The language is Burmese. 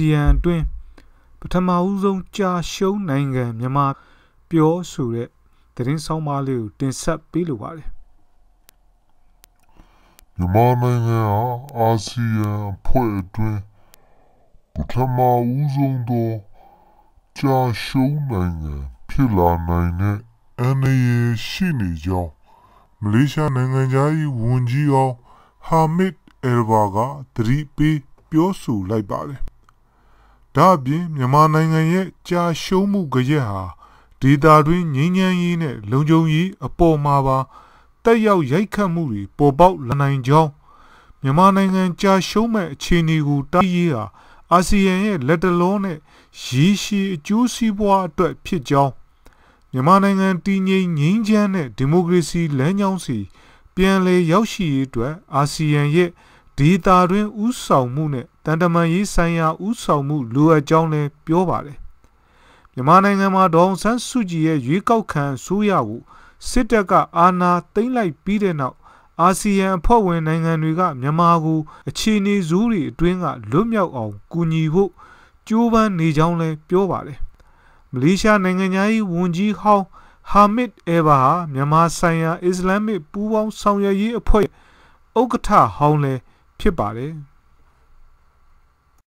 ဆီယံအတွင်းပထမဦးဆုံးကြာရှုံးနိုင်ငံမြန်မာပြောဆိုတဲ့သတင်းဆောင်မလေးကိုတင်ဆက်ပေးလိုပါတယ်မြန်မာနိုင်ငံဟာအာဆီယံအဖွဲ့အတွင်းပထမဦးဆုံးသောကြာရှုံးနိုင်ငံဖြစ်လာနိုင်တဲ့အနေရရှိနေကြောင်းမလေးရှားနိုင်ငံသားကြီးဝန်ကြီးအောင်ဟာမစ်အဲဘာကသတိပေးပြောဆိုလိုက်ပါတယ်ဒါအပြင်မြန်မာနိုင်ငံရဲ့ကြာရှုံးမှုကြရက်ဟာဒေတာတွင်ငြိမ်းချမ်းရေးနဲ့လုံခြုံရေးအပေါ်မှာပါတက်ရောက်ရိုက်ခတ်မှုတွေပေါ်ပေါက်လာနိုင်ကြောင်းမြန်မာနိုင်ငံကြာရှုံးမဲ့အခြေအနေကိုတားရေးဟာအာဆီယံရဲ့လက်တလုံးနဲ့ရည်ရှည်အကျိုးစီးပွားအတွက်ဖြစ်ကြောင်းမြန်မာနိုင်ငံတည်ငြိမ်ငြိမ်းချမ်းတဲ့ဒီမိုကရေစီလမ်းကြောင်းစီ ပြန်လည်ရောက်ရှိရေးအတွက်အာဆီယံရဲ့ဒေတာတွင်ဥဆောင်မှုနဲ့တန်တမာရေးဆိုင်ရာဥဆောင်မှုလိုအပ်ကြောင်းလည်းပြောပါတယ်မြန်မာနိုင်ငံမှာဒေါအောင်ဆန်းစုကြည်ရဲ့ရွေးကောက်ခံဆိုရကိုစစ်တပ်ကအာဏာသိမ်းလိုက်ပြီးတဲ့နောက်အာဆီယံအဖွဲ့ဝင်နိုင်ငံတွေကမြန်မာကိုအခြေအနေဇူးတွေအတွင်းကလွတ်မြောက်အောင်ကူညီဖို့ကြိုးပမ်းနေကြောင်းလည်းပြောပါတယ်မလေးရှားနိုင်ငံသား၏ဝန်ကြီးဟောင်းဟာမစ်အေဘာဟာမြန်မာဆိုင်ရာအစ္စလာမစ်ပူးပေါင်းဆောင်ရွက်ရေးအဖွဲ့ဥက္ကဋ္ဌဟောင်းလည်း挺白的。